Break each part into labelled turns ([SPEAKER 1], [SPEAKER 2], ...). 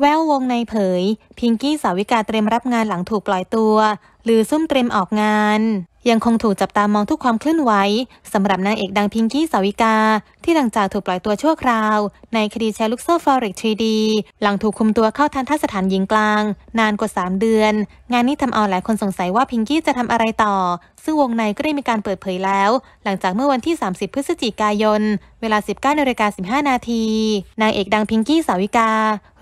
[SPEAKER 1] แวววงในเผย พิงกี้สาวิกาเตรียมรับงานหลังถูกปล่อยตัวหรือซุ่มเตรียมออกงาน ยังคงถูกจับตามองทุกความเคลื่อนไหวสำหรับนางเอกดังพิงกี้สาวิกา ที่หลังจากถูกปล่อยตัวชั่วคราว ในคดีแชร์ลูกโซ่ฟอเร็กทรีดหลังถูกคุมตัวเข้าทันทสถานหญิงกลาง นานกว่า3เดือน งานนี้ทำเอาหลายคนสงสัยว่าพิงกี้จะทำอะไรต่อซึ่งวงในก็ได้มีการเปิดเผยแล้ว หลังจากเมื่อวันที่ 30 พฤศจิกายน เวลา19นาฬิกา15นาทีนางเอกดังพิงกี้สาวิกา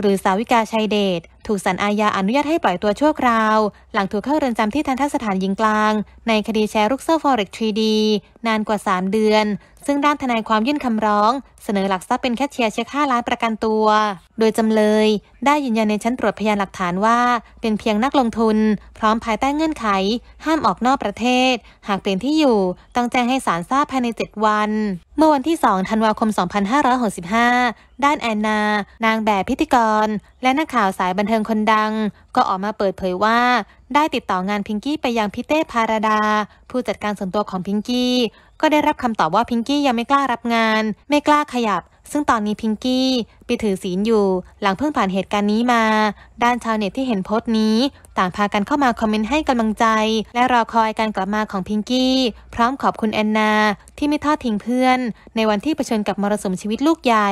[SPEAKER 1] หรือสาวิกาชัยเดชถูกสารอาญาอนุญาตให้ปล่อยตัวชั่วคราว หลังถูกเข้าเรือนจำที่ทันทสถานหญิงกลาง ในคดีแชร์ลูกโซ่ฟอเร็กทรีดีนานกว่า 3 เดือนซึ่งด้านทนายความยื่นคำร้อง เสนอหลักทรัพย์เป็นแคชเชียร์เช็ค5ล้านประกันตัว โดยจำเลยได้ยืนยันในชั้นตรวจพยานหลักฐานว่า เป็นเพียงนักลงทุน พร้อมภายใต้เงื่อนไข ห้ามออกนอกประเทศ หากเปลี่ยนที่อยู่ต้องแจ้งให้ศาลทราบภายใน 7 วัน เมื่อวันที่ 2 ธันวาคม 2565 ด้านแอนนา นางแบบพิธีกรและนักข่าวสายบันเทิงคนดัง ก็ออกมาเปิดเผยว่าได้ติดต่องานพิงกี้ไปยังพิเต้พาราดา ผู้จัดการส่วนตัวของพิงกี้ก็ได้รับคำตอบว่าพิงกี้ยังไม่กล้ารับงาน ไม่กล้าขยับ ซึ่งตอนนี้พิงกี้ไปถือศีลอยู่ หลังเพิ่งผ่านเหตุการณ์นี้มา ด้านชาวเน็ตที่เห็นโพสต์นี้ ต่างพากันเข้ามาคอมเมนต์ให้กำลังใจ และรอคอยการกลับมาของพิงกี้พร้อมขอบคุณแอนนาที่ไม่ทอดทิ้งเพื่อน ในวันที่เผชิญกับมรสุมชีวิตลูกใหญ่